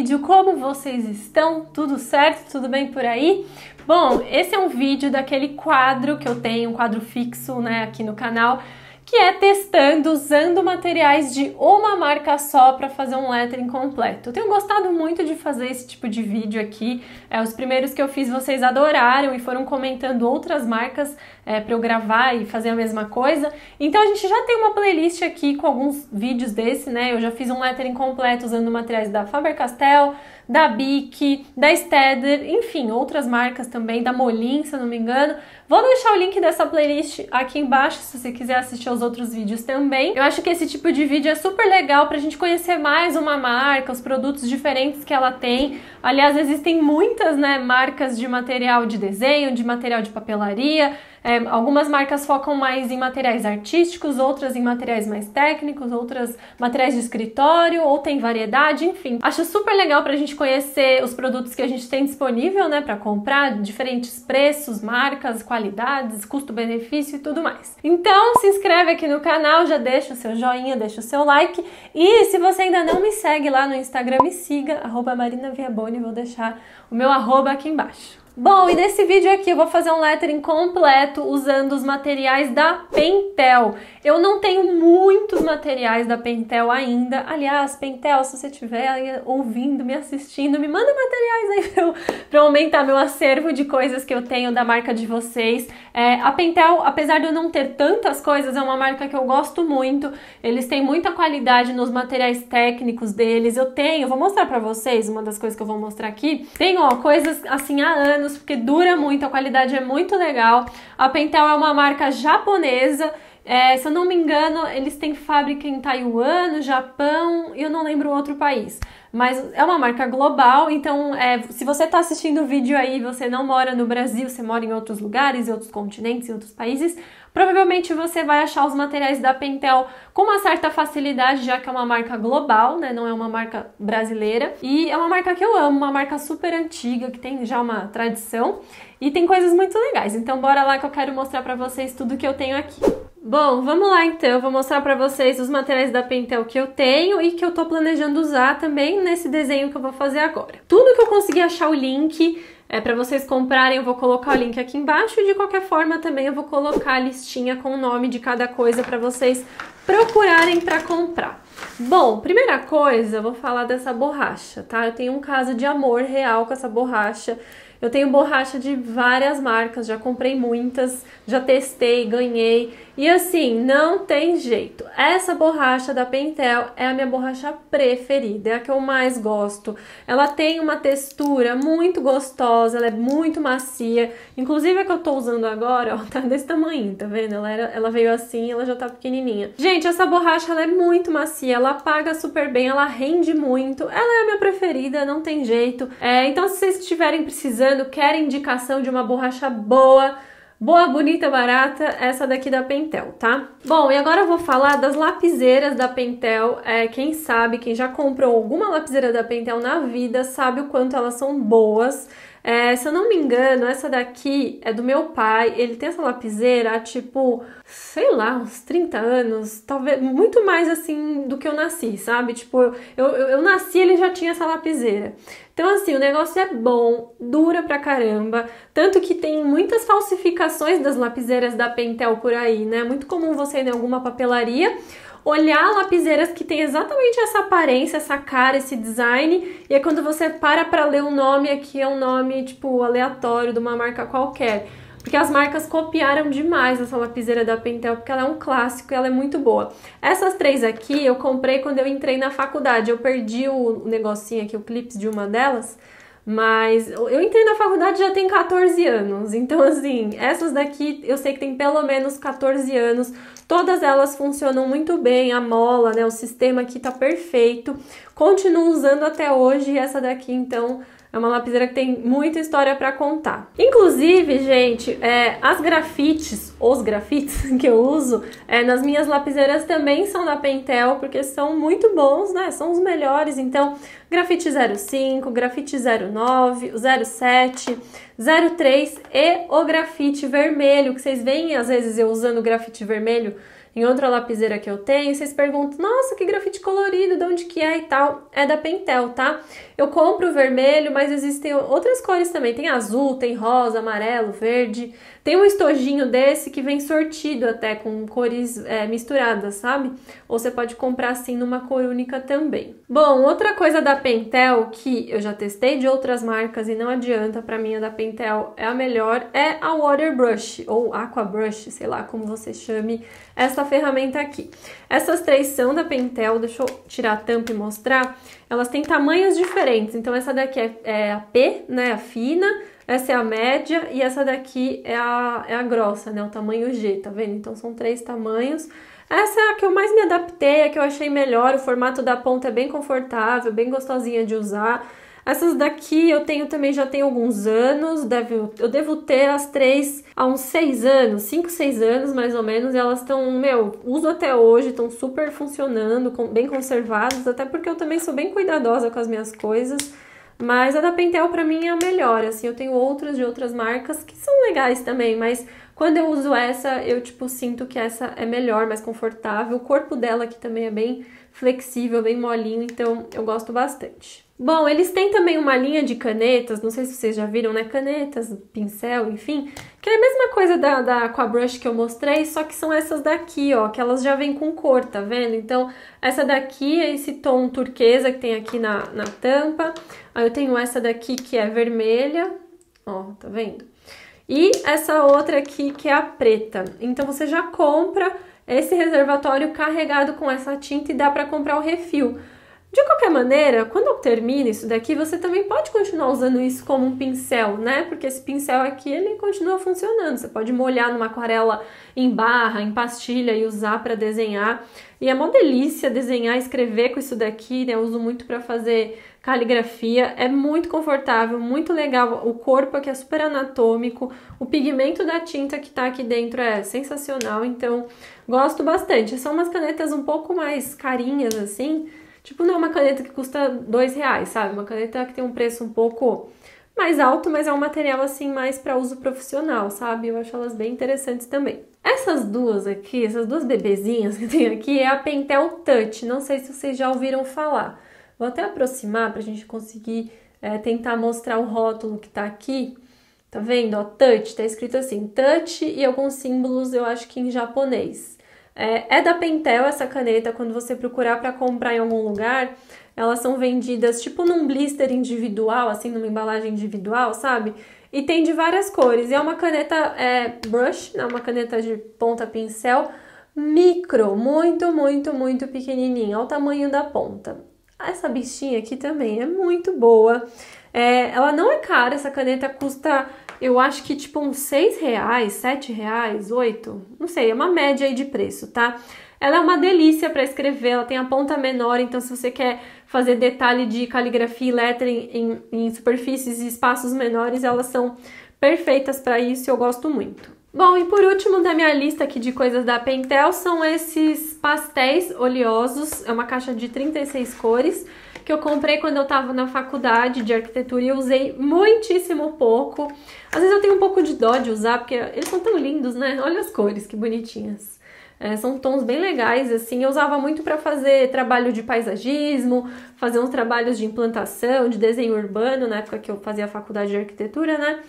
vídeo, como vocês estão? Tudo certo? Tudo bem por aí? Bom, esse é um vídeo daquele quadro que eu tenho, um quadro fixo, né, aqui no canal, que é testando usando materiais de uma marca só para fazer um lettering completo. Eu tenho gostado muito de fazer esse tipo de vídeo aqui. É, os primeiros que eu fiz vocês adoraram e foram comentando outras marcas é, para eu gravar e fazer a mesma coisa. Então a gente já tem uma playlist aqui com alguns vídeos desse, né? Eu já fiz um lettering completo usando materiais da Faber-Castell, da Bic, da Stedler, enfim, outras marcas também, da Molin, se eu não me engano. Vou deixar o link dessa playlist aqui embaixo se você quiser assistir aos outros vídeos também. Eu acho que esse tipo de vídeo é super legal pra gente conhecer mais uma marca, os produtos diferentes que ela tem. Aliás, existem muitas né, marcas de material de desenho, de material de papelaria. É, algumas marcas focam mais em materiais artísticos, outras em materiais mais técnicos, outras materiais de escritório, ou tem variedade, enfim. Acho super legal pra gente conhecer os produtos que a gente tem disponível, né, pra comprar, diferentes preços, marcas, qualidades qualidades, custo-benefício e tudo mais. Então, se inscreve aqui no canal, já deixa o seu joinha, deixa o seu like e se você ainda não me segue lá no Instagram, me siga, arroba Marina Viaboni, vou deixar o meu arroba aqui embaixo. Bom, e nesse vídeo aqui eu vou fazer um lettering completo usando os materiais da Pentel. Eu não tenho muitos materiais da Pentel ainda. Aliás, Pentel, se você estiver ouvindo, me assistindo, me manda materiais aí pra, aumentar meu acervo de coisas que eu tenho da marca de vocês. É, a Pentel, apesar de eu não ter tantas coisas, é uma marca que eu gosto muito. Eles têm muita qualidade nos materiais técnicos deles. Eu tenho, vou mostrar pra vocês uma das coisas que eu vou mostrar aqui. Tem ó, coisas assim há anos anos, porque dura muito, a qualidade é muito legal. A Pentel é uma marca japonesa. É, se eu não me engano, eles têm fábrica em Taiwan, no Japão e eu não lembro outro país. Mas é uma marca global, então é, se você está assistindo o vídeo aí você não mora no Brasil, você mora em outros lugares, em outros continentes, em outros países, Provavelmente você vai achar os materiais da Pentel com uma certa facilidade, já que é uma marca global, né? Não é uma marca brasileira. E é uma marca que eu amo, uma marca super antiga, que tem já uma tradição e tem coisas muito legais. Então bora lá que eu quero mostrar para vocês tudo que eu tenho aqui. Bom, vamos lá então, eu vou mostrar para vocês os materiais da Pentel que eu tenho e que eu tô planejando usar também nesse desenho que eu vou fazer agora. Tudo que eu consegui achar o link é, para vocês comprarem, eu vou colocar o link aqui embaixo e de qualquer forma também eu vou colocar a listinha com o nome de cada coisa para vocês procurarem para comprar. Bom, primeira coisa, eu vou falar dessa borracha, tá? Eu tenho um caso de amor real com essa borracha. Eu tenho borracha de várias marcas, já comprei muitas, já testei, ganhei. E assim, não tem jeito. Essa borracha da Pentel é a minha borracha preferida, é a que eu mais gosto. Ela tem uma textura muito gostosa, ela é muito macia. Inclusive a que eu tô usando agora, ó, tá desse tamanho, tá vendo? Ela, era, ela veio assim, ela já tá pequenininha. Gente, essa borracha ela é muito macia, ela apaga super bem, ela rende muito. Ela é a minha preferida, não tem jeito. É, então se vocês estiverem precisando, querem indicação de uma borracha boa, Boa, bonita, barata, essa daqui da Pentel, tá? Bom, e agora eu vou falar das lapiseiras da Pentel. É, quem sabe, quem já comprou alguma lapiseira da Pentel na vida, sabe o quanto elas são boas. É, se eu não me engano, essa daqui é do meu pai. Ele tem essa lapiseira há tipo, sei lá, uns 30 anos, talvez muito mais assim do que eu nasci, sabe? Tipo, eu, eu, eu nasci ele já tinha essa lapiseira. Então, assim, o negócio é bom, dura pra caramba. Tanto que tem muitas falsificações das lapiseiras da Pentel por aí, né? É muito comum você ir em alguma papelaria olhar lapiseiras que tem exatamente essa aparência, essa cara, esse design, e é quando você para para ler um nome aqui é um nome tipo aleatório de uma marca qualquer. Porque as marcas copiaram demais essa lapiseira da Pentel, porque ela é um clássico e ela é muito boa. Essas três aqui eu comprei quando eu entrei na faculdade. Eu perdi o negocinho aqui, o clips de uma delas mas eu entrei na faculdade já tem 14 anos, então assim, essas daqui eu sei que tem pelo menos 14 anos, todas elas funcionam muito bem, a mola, né, o sistema aqui tá perfeito, continuo usando até hoje, essa daqui então é uma lapiseira que tem muita história para contar. Inclusive, gente, é, as grafites, os grafites que eu uso é, nas minhas lapiseiras também são da Pentel, porque são muito bons, né? São os melhores. Então, grafite 05, grafite 09, 07, 03 e o grafite vermelho, que vocês veem às vezes eu usando grafite vermelho em outra lapiseira que eu tenho, vocês perguntam: "Nossa, que grafite colorido, de onde que é e tal?". É da Pentel, tá? Eu compro vermelho, mas existem outras cores também. Tem azul, tem rosa, amarelo, verde. Tem um estojinho desse que vem sortido até com cores é, misturadas, sabe? Ou você pode comprar assim numa cor única também. Bom, outra coisa da Pentel que eu já testei de outras marcas e não adianta, para mim a da Pentel é a melhor, é a Water Brush ou Aqua Brush, sei lá como você chame essa ferramenta aqui. Essas três são da Pentel, deixa eu tirar a tampa e mostrar. Elas têm tamanhos diferentes, então essa daqui é, é a P, né, a fina, essa é a média e essa daqui é a, é a grossa, né? O tamanho G, tá vendo? Então são três tamanhos. Essa é a que eu mais me adaptei, a que eu achei melhor. O formato da ponta é bem confortável, bem gostosinha de usar. Essas daqui eu tenho também já tem alguns anos, deve, eu devo ter as três há uns seis anos, cinco, seis anos mais ou menos, elas estão, meu, uso até hoje, estão super funcionando, com, bem conservadas, até porque eu também sou bem cuidadosa com as minhas coisas. Mas a da Pentel para mim é a melhor, assim, eu tenho outras de outras marcas que são legais também, mas quando eu uso essa, eu tipo sinto que essa é melhor, mais confortável. O corpo dela aqui também é bem flexível, bem molinho, então eu gosto bastante. Bom, eles têm também uma linha de canetas, não sei se vocês já viram, né? Canetas, pincel, enfim, que é a mesma coisa da, da brush que eu mostrei, só que são essas daqui, ó, que elas já vêm com cor, tá vendo? Então, essa daqui é esse tom turquesa que tem aqui na, na tampa. Aí eu tenho essa daqui que é vermelha, ó, tá vendo? E essa outra aqui que é a preta. Então, você já compra esse reservatório carregado com essa tinta e dá para comprar o refil. De qualquer maneira, quando eu termino isso daqui, você também pode continuar usando isso como um pincel, né? Porque esse pincel aqui, ele continua funcionando. Você pode molhar numa aquarela em barra, em pastilha e usar para desenhar. E é uma delícia desenhar, escrever com isso daqui, né? Eu uso muito para fazer caligrafia. É muito confortável, muito legal. O corpo aqui é super anatômico. O pigmento da tinta que tá aqui dentro é sensacional, então gosto bastante. São umas canetas um pouco mais carinhas assim, Tipo, não é uma caneta que custa dois reais, sabe? Uma caneta que tem um preço um pouco mais alto, mas é um material assim mais para uso profissional, sabe? Eu acho elas bem interessantes também. Essas duas aqui, essas duas bebezinhas que tem aqui é a Pentel Touch. Não sei se vocês já ouviram falar. Vou até aproximar para a gente conseguir é, tentar mostrar o rótulo que está aqui. Tá vendo? Ó, touch, tá escrito assim, touch e alguns símbolos, eu acho que em japonês. É, é da Pentel essa caneta, quando você procurar para comprar em algum lugar, elas são vendidas tipo num blister individual, assim, numa embalagem individual, sabe? E tem de várias cores. E é uma caneta é, brush, né? uma caneta de ponta pincel micro, muito, muito, muito pequenininha, ao tamanho da ponta. Essa bichinha aqui também é muito boa. É, ela não é cara, essa caneta custa, eu acho que tipo uns 6 reais, 7 reais, 8, não sei, é uma média aí de preço, tá? Ela é uma delícia para escrever, ela tem a ponta menor, então se você quer fazer detalhe de caligrafia e letra em, em, em superfícies e espaços menores, elas são perfeitas para isso e eu gosto muito. Bom, e por último da minha lista aqui de coisas da Pentel são esses pastéis oleosos, é uma caixa de 36 cores, que eu comprei quando eu estava na faculdade de arquitetura e usei muitíssimo pouco. Às vezes eu tenho um pouco de dó de usar, porque eles são tão lindos, né? Olha as cores, que bonitinhas. É, são tons bem legais, assim. Eu usava muito para fazer trabalho de paisagismo, fazer uns trabalhos de implantação, de desenho urbano, na época que eu fazia a faculdade de arquitetura, né?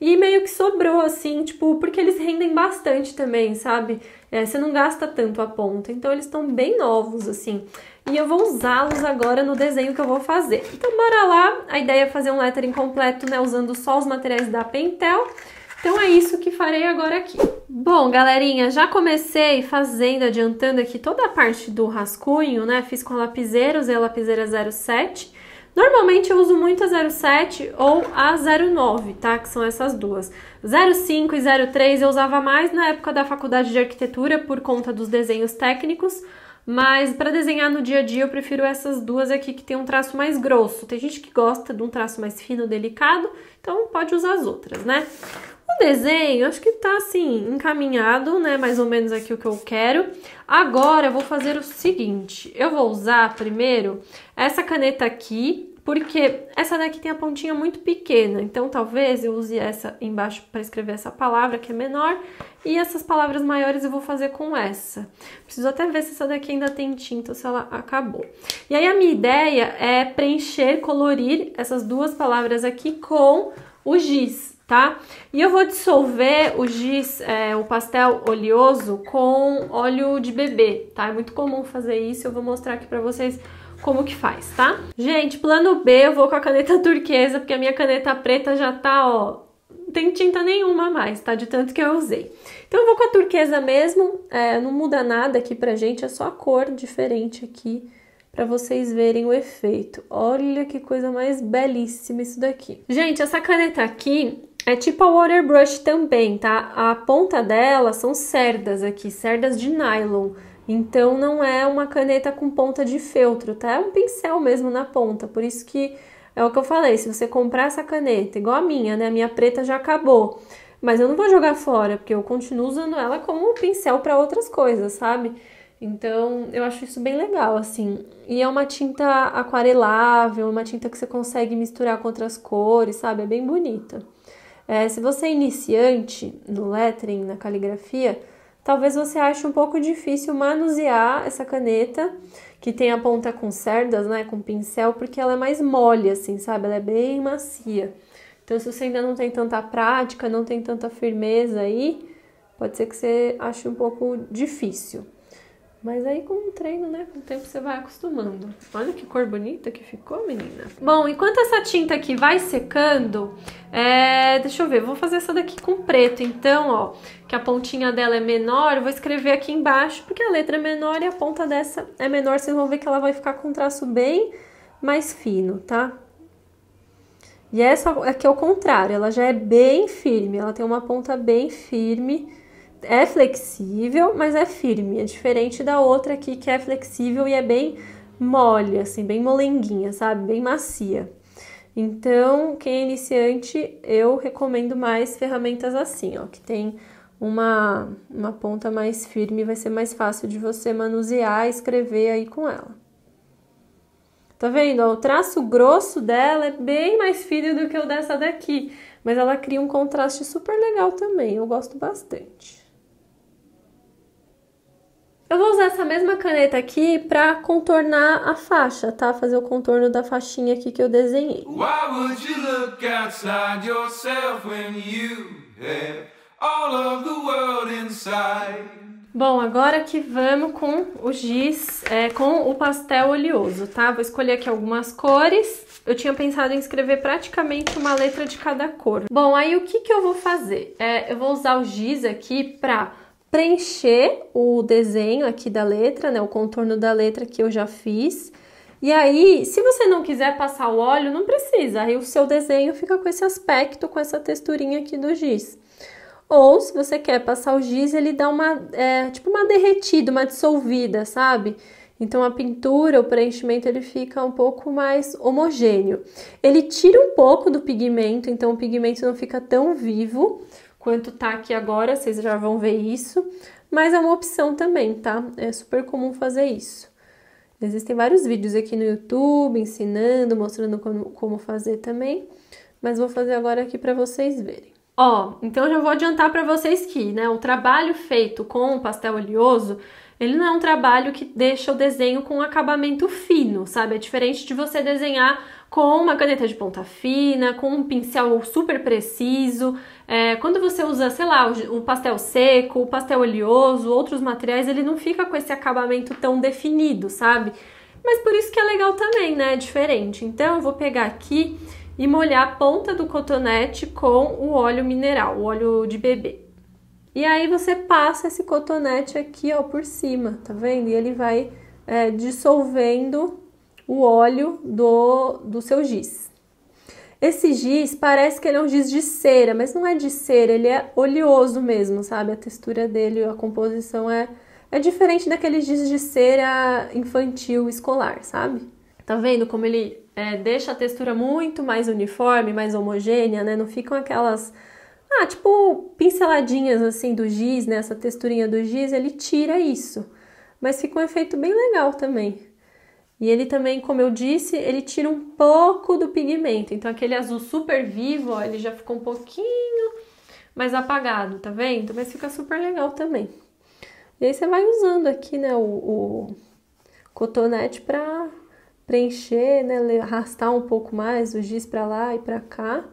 E meio que sobrou, assim, tipo, porque eles rendem bastante também, sabe? É, você não gasta tanto a ponta. Então eles estão bem novos, assim. E eu vou usá-los agora no desenho que eu vou fazer. Então bora lá. A ideia é fazer um lettering completo, né? Usando só os materiais da Pentel. Então é isso que farei agora aqui. Bom, galerinha, já comecei fazendo, adiantando aqui toda a parte do rascunho, né? Fiz com a lapiseira, usei a lapiseira 07. Normalmente eu uso muito a 07 ou a 09, tá? Que são essas duas. 05 e 03 eu usava mais na época da faculdade de arquitetura por conta dos desenhos técnicos, mas para desenhar no dia a dia eu prefiro essas duas aqui que tem um traço mais grosso. Tem gente que gosta de um traço mais fino, delicado, então pode usar as outras, né? O desenho, acho que tá assim, encaminhado, né? Mais ou menos aqui o que eu quero. Agora eu vou fazer o seguinte: eu vou usar primeiro essa caneta aqui, porque essa daqui tem a pontinha muito pequena, então talvez eu use essa embaixo para escrever essa palavra que é menor, e essas palavras maiores eu vou fazer com essa. Preciso até ver se essa daqui ainda tem tinta ou se ela acabou. E aí a minha ideia é preencher, colorir essas duas palavras aqui com o giz, tá? E eu vou dissolver o giz, é, o pastel oleoso com óleo de bebê, tá? É muito comum fazer isso, eu vou mostrar aqui para vocês como que faz, tá? Gente, plano B, eu vou com a caneta turquesa, porque a minha caneta preta já tá, ó, não tem tinta nenhuma mais, tá? De tanto que eu usei. Então eu vou com a turquesa mesmo, é, não muda nada aqui pra gente, é só a cor diferente aqui para vocês verem o efeito. Olha que coisa mais belíssima isso daqui. Gente, essa caneta aqui é tipo a water brush também, tá? A ponta dela são cerdas aqui, cerdas de nylon. Então não é uma caneta com ponta de feltro, tá? É um pincel mesmo na ponta. Por isso que é o que eu falei, se você comprar essa caneta, igual a minha, né? A minha preta já acabou. Mas eu não vou jogar fora, porque eu continuo usando ela como um pincel para outras coisas, sabe? Então, eu acho isso bem legal, assim. E é uma tinta aquarelável, uma tinta que você consegue misturar com outras cores, sabe? É bem bonita. É, se você é iniciante no lettering, na caligrafia, talvez você ache um pouco difícil manusear essa caneta, que tem a ponta com cerdas, né, com pincel, porque ela é mais mole, assim, sabe? Ela é bem macia. Então, se você ainda não tem tanta prática, não tem tanta firmeza aí, pode ser que você ache um pouco difícil. Mas aí com o treino, né, com o tempo você vai acostumando. Olha que cor bonita que ficou, menina. Bom, enquanto essa tinta aqui vai secando, é... deixa eu ver, vou fazer essa daqui com preto, então, ó, que a pontinha dela é menor, vou escrever aqui embaixo, porque a letra é menor e a ponta dessa é menor, vocês vão ver que ela vai ficar com um traço bem mais fino, tá? E essa aqui é, é o contrário, ela já é bem firme, ela tem uma ponta bem firme, é flexível, mas é firme. É diferente da outra aqui que é flexível e é bem mole, assim, bem molenguinha, sabe? Bem macia. Então, quem é iniciante, eu recomendo mais ferramentas assim, ó, que tem uma, uma ponta mais firme, vai ser mais fácil de você manusear e escrever aí com ela. Tá vendo? o traço grosso dela é bem mais fino do que o dessa daqui, mas ela cria um contraste super legal também, eu gosto bastante. Eu vou usar essa mesma caneta aqui pra contornar a faixa, tá? Fazer o contorno da faixinha aqui que eu desenhei. Bom, agora que vamos com o giz, é, com o pastel oleoso, tá? Vou escolher aqui algumas cores. Eu tinha pensado em escrever praticamente uma letra de cada cor. Bom, aí o que que eu vou fazer? É, eu vou usar o giz aqui pra preencher o desenho aqui da letra, né, o contorno da letra que eu já fiz. E aí, se você não quiser passar o óleo, não precisa. Aí o seu desenho fica com esse aspecto, com essa texturinha aqui do giz. Ou se você quer passar o giz, ele dá uma é, tipo uma derretida, uma dissolvida, sabe? Então a pintura, o preenchimento, ele fica um pouco mais homogêneo. Ele tira um pouco do pigmento, então o pigmento não fica tão vivo, quanto tá aqui agora, vocês já vão ver isso, mas é uma opção também, tá? É super comum fazer isso. Existem vários vídeos aqui no YouTube ensinando, mostrando como, como fazer também, mas vou fazer agora aqui para vocês verem. Ó, então já vou adiantar para vocês que, né, o trabalho feito com o pastel oleoso, ele não é um trabalho que deixa o desenho com um acabamento fino, sabe? É diferente de você desenhar com uma caneta de ponta fina, com um pincel super preciso. É, quando você usa, sei lá, o pastel seco, o pastel oleoso, outros materiais, ele não fica com esse acabamento tão definido, sabe? Mas por isso que é legal também, né? É diferente. Então eu vou pegar aqui e molhar a ponta do cotonete com o óleo mineral, o óleo de bebê. E aí você passa esse cotonete aqui, ó, por cima, tá vendo? E ele vai é, dissolvendo o óleo do, do seu giz. Esse giz parece que ele é um giz de cera, mas não é de cera, ele é oleoso mesmo, sabe? A textura dele, a composição é, é diferente daquele giz de cera infantil escolar, sabe? Tá vendo como ele é, deixa a textura muito mais uniforme, mais homogênea, né? Não ficam aquelas. Ah, tipo pinceladinhas assim do giz, né? Essa texturinha do giz, ele tira isso. Mas fica um efeito bem legal também. E ele também, como eu disse, ele tira um pouco do pigmento. Então aquele azul super vivo, ó, ele já ficou um pouquinho mais apagado, tá vendo? Mas fica super legal também. E aí você vai usando aqui, né, o, o cotonete pra preencher, né, arrastar um pouco mais o giz para lá e para cá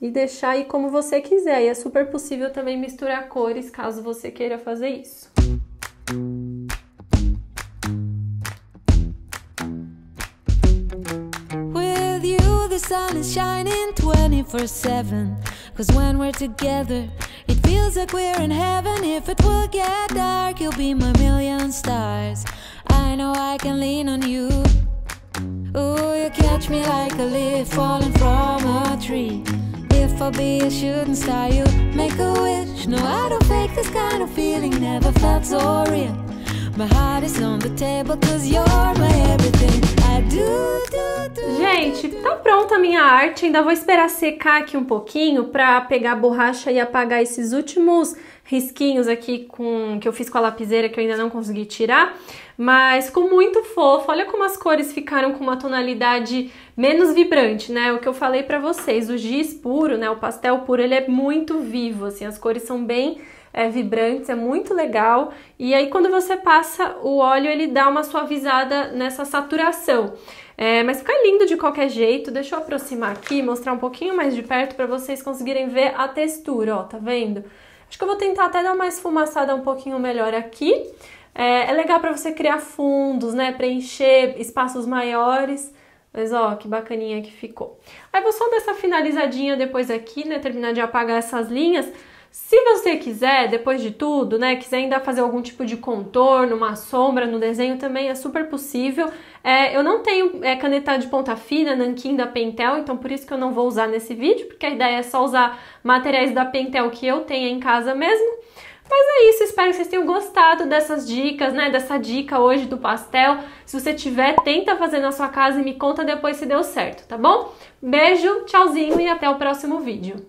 e deixar aí como você quiser. E é super possível também misturar cores caso você queira fazer isso. sun is shining 24 7. Cause when we're together, it feels like we're in heaven. If it will get dark, you'll be my million stars. I know I can lean on you. Ooh, you catch me like a leaf falling from a tree. If I be a shooting star, you make a wish. No, I don't fake this kind of feeling, never felt so real. My heart is on the table, cause you're my everything. Gente, tá pronta a minha arte, ainda vou esperar secar aqui um pouquinho pra pegar a borracha e apagar esses últimos risquinhos aqui com que eu fiz com a lapiseira que eu ainda não consegui tirar, mas ficou muito fofo. Olha como as cores ficaram com uma tonalidade menos vibrante, né? O que eu falei para vocês, o giz puro, né, o pastel puro, ele é muito vivo, assim, as cores são bem é, vibrantes, é muito legal. E aí quando você passa o óleo, ele dá uma suavizada nessa saturação. É, mas fica lindo de qualquer jeito. Deixa eu aproximar aqui, mostrar um pouquinho mais de perto para vocês conseguirem ver a textura, ó, tá vendo? Acho que eu vou tentar até dar uma esfumaçada um pouquinho melhor aqui. É, é legal para você criar fundos, né, preencher espaços maiores. Mas ó, que bacaninha que ficou. Aí vou só dar essa finalizadinha depois aqui, né, terminar de apagar essas linhas se você quiser, depois de tudo, né, quiser ainda fazer algum tipo de contorno, uma sombra no desenho também é super possível. É, eu não tenho é, caneta de ponta fina, nanquim da Pentel, então por isso que eu não vou usar nesse vídeo, porque a ideia é só usar materiais da Pentel que eu tenho em casa mesmo. Mas é isso, espero que vocês tenham gostado dessas dicas, né? Dessa dica hoje do pastel. Se você tiver, tenta fazer na sua casa e me conta depois se deu certo, tá bom? Beijo, tchauzinho e até o próximo vídeo.